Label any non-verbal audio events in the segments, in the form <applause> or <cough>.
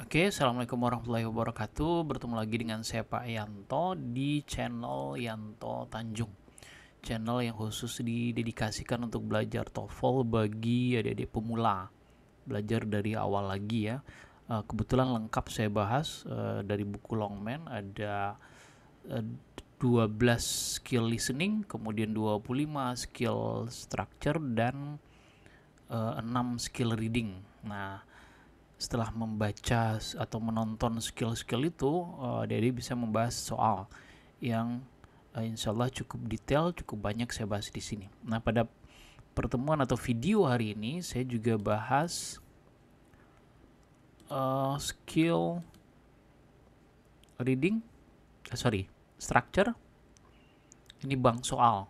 Oke, Assalamualaikum warahmatullahi wabarakatuh Bertemu lagi dengan saya Pak Yanto di channel Yanto Tanjung Channel yang khusus didedikasikan untuk belajar TOEFL bagi adik-adik pemula Belajar dari awal lagi ya eh, Kebetulan lengkap saya bahas eh, dari buku Longman Ada 12 eh, skill listening, kemudian 25 skill structure dan 6 skill reading Nah, setelah membaca atau menonton skill-skill itu uh, eh, Dedi bisa membahas soal yang uh, insya Allah cukup detail cukup banyak saya bahas di sini nah pada pertemuan atau video hari ini saya juga bahas uh, skill reading uh, sorry structure ini bank soal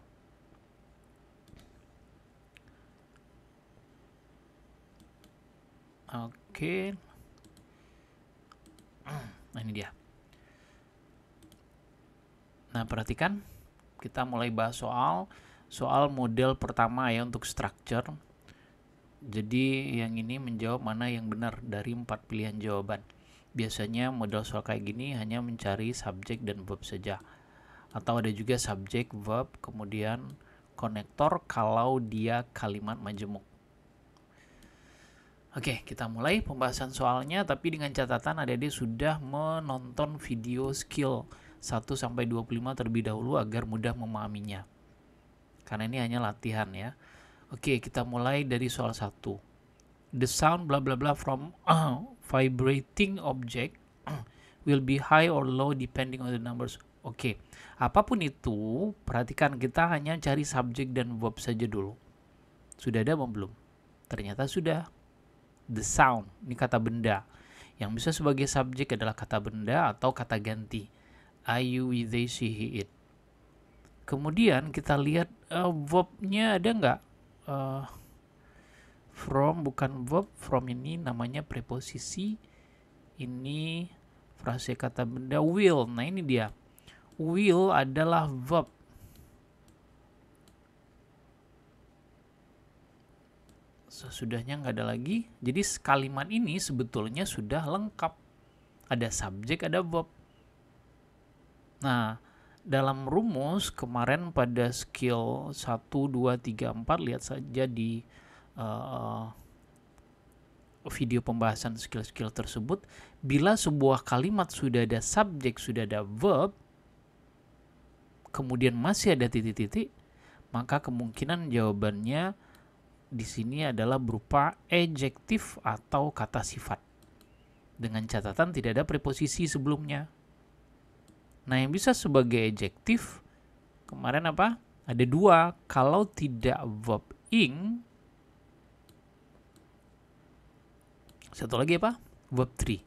Oke, Oke, nah ini dia nah perhatikan kita mulai bahas soal soal model pertama ya untuk structure jadi yang ini menjawab mana yang benar dari empat pilihan jawaban biasanya model soal kayak gini hanya mencari subjek dan verb saja atau ada juga subjek verb kemudian konektor kalau dia kalimat majemuk Oke, kita mulai pembahasan soalnya tapi dengan catatan Adik-adik sudah menonton video skill 1 sampai 25 terlebih dahulu agar mudah memahaminya. Karena ini hanya latihan ya. Oke, kita mulai dari soal 1. The sound bla bla bla from uh, <clears throat> vibrating object <clears throat> will be high or low depending on the numbers. Oke, apapun itu, perhatikan kita hanya cari subjek dan verb saja dulu. Sudah ada belum? Ternyata sudah the sound. Ini kata benda. Yang bisa sebagai subjek adalah kata benda atau kata ganti. ayu you, we, they, she, it. Kemudian kita lihat uh, verbnya ada nggak? Uh, from bukan verb, from ini namanya preposisi. Ini frase kata benda will. Nah ini dia. Will adalah verb sesudahnya nggak ada lagi. Jadi kalimat ini sebetulnya sudah lengkap. Ada subjek, ada verb. Nah, dalam rumus kemarin pada skill 1, 2, 3, 4 lihat saja di uh, video pembahasan skill-skill tersebut bila sebuah kalimat sudah ada subjek, sudah ada verb kemudian masih ada titik-titik maka kemungkinan jawabannya di sini adalah berupa ejektif atau kata sifat. Dengan catatan tidak ada preposisi sebelumnya. Nah, yang bisa sebagai ejektif kemarin apa? Ada dua. Kalau tidak verb ing, satu lagi apa? Verb three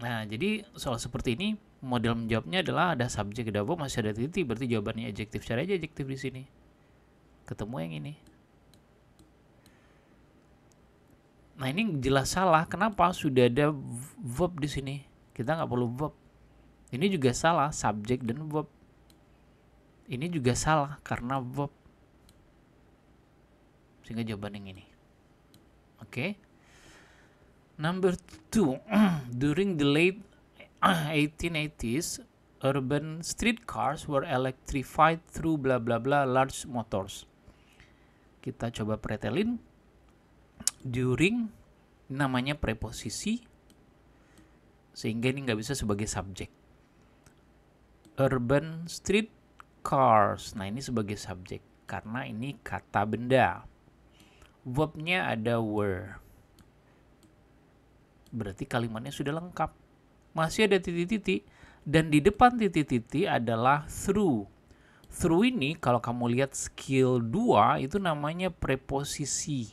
Nah, jadi soal seperti ini model menjawabnya adalah ada subjek ada verb masih ada titik berarti jawabannya adjektif cari aja adjektif di sini ketemu yang ini nah ini jelas salah kenapa sudah ada verb di sini kita nggak perlu verb ini juga salah subjek dan verb ini juga salah karena verb sehingga jawaban yang ini oke okay. number two <clears throat> during the late 1880s, urban streetcars were electrified through bla bla bla large motors. Kita coba pretelin during namanya preposisi sehingga ini nggak bisa sebagai subjek. Urban street cars. Nah, ini sebagai subjek karena ini kata benda. Verbnya ada were. Berarti kalimatnya sudah lengkap masih ada titik-titik dan di depan titik-titik adalah through. Through ini kalau kamu lihat skill 2 itu namanya preposisi.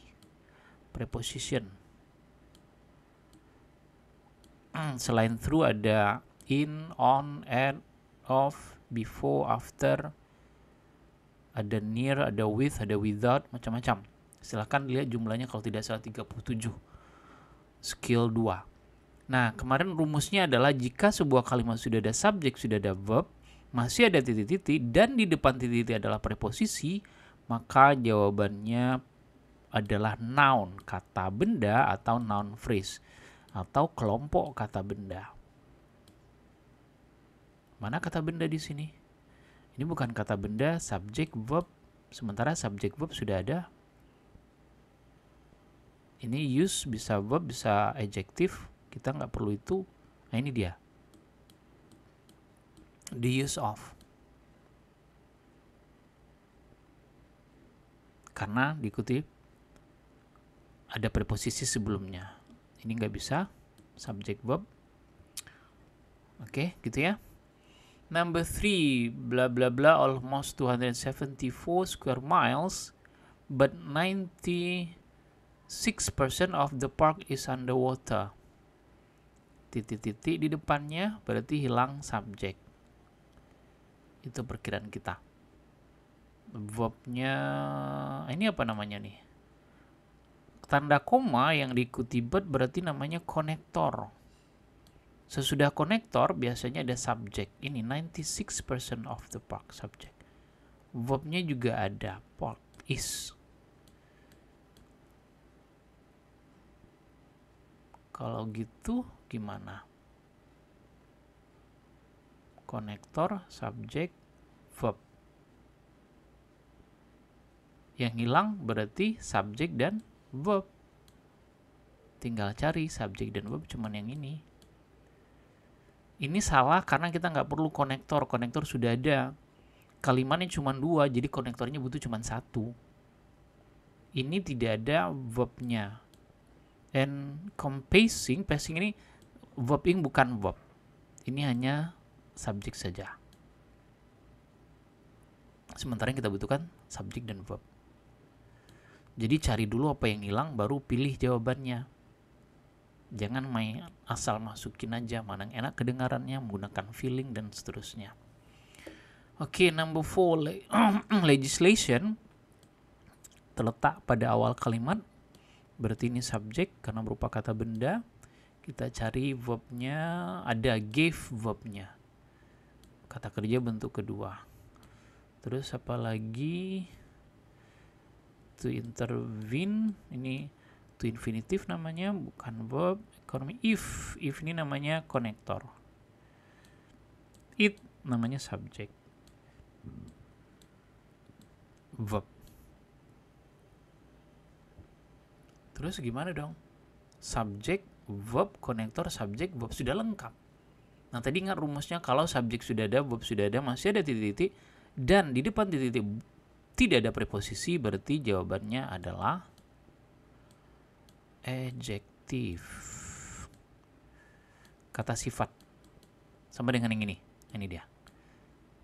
Preposition. Hmm, selain through ada in, on, at, of, before, after, ada near, ada with, ada without, macam-macam. Silahkan lihat jumlahnya kalau tidak salah 37. Skill 2. Nah, kemarin rumusnya adalah jika sebuah kalimat sudah ada subjek, sudah ada verb, masih ada titik-titik, dan di depan titik-titik adalah preposisi, maka jawabannya adalah noun, kata benda atau noun phrase, atau kelompok kata benda. Mana kata benda di sini? Ini bukan kata benda, subjek, verb, sementara subjek verb sudah ada. Ini use bisa verb, bisa adjective, kita nggak perlu itu nah ini dia the use of karena dikutip ada preposisi sebelumnya ini nggak bisa subject verb oke okay, gitu ya number three bla bla bla almost 274 square miles but 96% of the park is underwater titik-titik di depannya berarti hilang subjek. Itu perkiraan kita. Verbnya ini apa namanya nih? Tanda koma yang diikuti but e berarti namanya konektor. Sesudah konektor biasanya ada subjek. Ini 96% of the park subjek. Verbnya juga ada park is. Kalau gitu gimana? Konektor, subjek, verb. Yang hilang berarti subjek dan verb. Tinggal cari subjek dan verb cuman yang ini. Ini salah karena kita nggak perlu konektor. Konektor sudah ada. Kalimatnya cuma dua, jadi konektornya butuh cuma satu. Ini tidak ada verbnya. And compacing, passing ini verb verbing bukan verb. Ini hanya subjek saja. Sementara yang kita butuhkan subjek dan verb. Jadi cari dulu apa yang hilang baru pilih jawabannya. Jangan main asal masukin aja mana yang enak kedengarannya menggunakan feeling dan seterusnya. Oke, okay, number four le <clears throat> legislation terletak pada awal kalimat berarti ini subjek karena berupa kata benda kita cari verbnya ada give verbnya kata kerja bentuk kedua terus apalagi to intervene ini to infinitive namanya bukan verb ekonomi if if ini namanya konektor it namanya subject verb terus gimana dong subject verb, konektor, subjek, verb sudah lengkap. Nah, tadi ingat rumusnya kalau subjek sudah ada, verb sudah ada, masih ada titik-titik dan di depan titik-titik tidak ada preposisi berarti jawabannya adalah adjektif. Kata sifat. Sama dengan yang ini. Ini dia.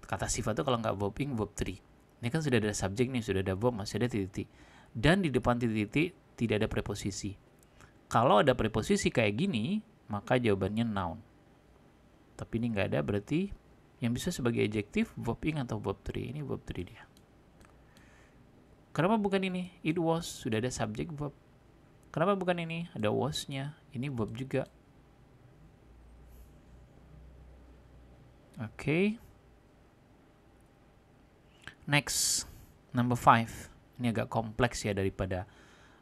Kata sifat itu kalau nggak verbing, bob 3. Ini kan sudah ada subjek nih, sudah ada bob, masih ada titik-titik. Dan di depan titik-titik tidak ada preposisi kalau ada preposisi kayak gini, maka jawabannya noun. Tapi ini nggak ada, berarti yang bisa sebagai adjektif verb ing atau verb three. Ini verb three dia. Kenapa bukan ini? It was, sudah ada subjek verb. Kenapa bukan ini? Ada wasnya, Ini verb juga. Oke. Okay. Next, number five. Ini agak kompleks ya daripada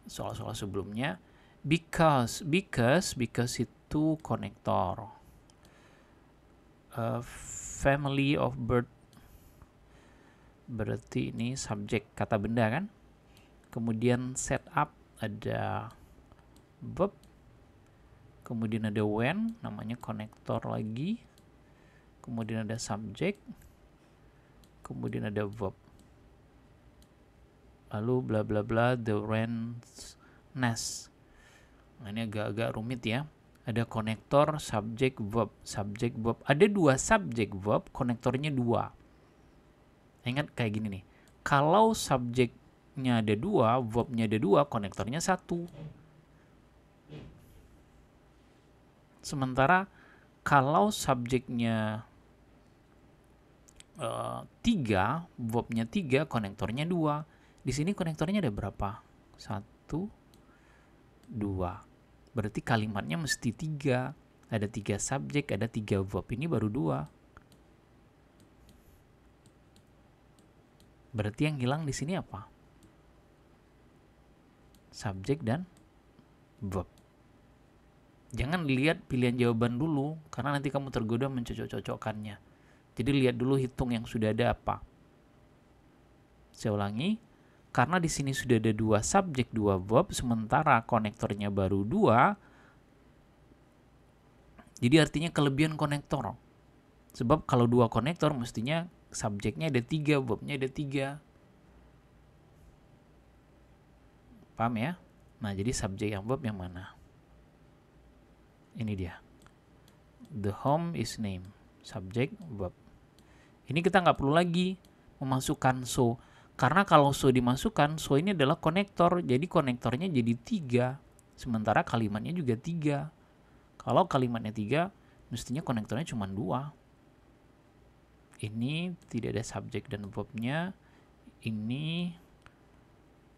soal-soal sebelumnya because because because itu konektor eh, family of bird berarti ini subjek kata benda kan kemudian setup ada verb kemudian ada when namanya konektor lagi kemudian ada subjek kemudian ada verb lalu bla bla bla the rent nest Nah, ini agak-agak rumit ya. Ada konektor subjek verb, subjek verb. Ada dua subjek verb, konektornya dua. ingat kayak gini nih. Kalau subjeknya ada dua, verbnya ada dua, konektornya satu. Sementara kalau subjeknya uh, tiga, verbnya tiga, konektornya dua. Di sini konektornya ada berapa? Satu, dua berarti kalimatnya mesti tiga. Ada tiga subjek, ada tiga verb. Ini baru dua. Berarti yang hilang di sini apa? Subjek dan verb. Jangan lihat pilihan jawaban dulu, karena nanti kamu tergoda mencocok-cocokkannya. Jadi lihat dulu hitung yang sudah ada apa. Saya ulangi, karena di sini sudah ada dua subjek, dua verb, sementara konektornya baru dua. Jadi artinya kelebihan konektor. Sebab kalau dua konektor mestinya subjeknya ada tiga, verbnya ada tiga. Paham ya? Nah, jadi subjek yang verb yang mana? Ini dia. The home is name. Subjek verb. Ini kita nggak perlu lagi memasukkan so karena kalau so dimasukkan, so ini adalah konektor, jadi konektornya jadi tiga. Sementara kalimatnya juga tiga. Kalau kalimatnya tiga, mestinya konektornya cuma dua. Ini tidak ada subjek dan verbnya. Ini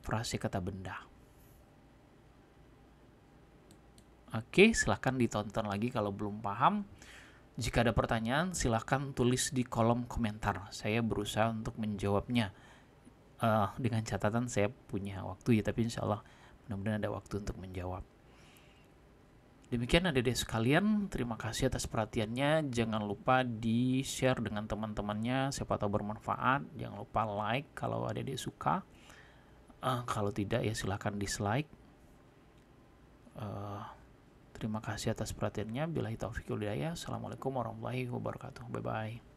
frase kata benda. Oke, silahkan ditonton lagi kalau belum paham. Jika ada pertanyaan, silahkan tulis di kolom komentar. Saya berusaha untuk menjawabnya uh, dengan catatan saya punya waktu ya tapi insya Allah mudah-mudahan ada waktu untuk menjawab demikian ada deh sekalian terima kasih atas perhatiannya jangan lupa di share dengan teman-temannya siapa tahu bermanfaat jangan lupa like kalau ada deh suka uh, kalau tidak ya silahkan dislike uh, terima kasih atas perhatiannya bila taufiq hidayah assalamualaikum warahmatullahi wabarakatuh bye bye